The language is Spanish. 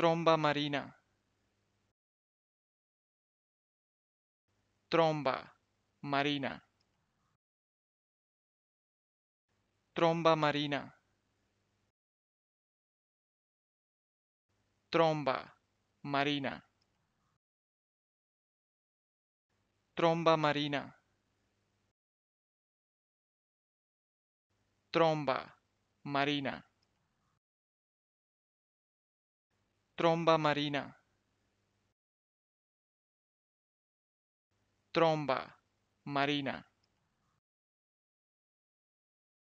Tromba marina. Tromba marina. Tromba marina. Tromba marina. Tromba marina. Tromba marina. Tromba marina. Tromba marina.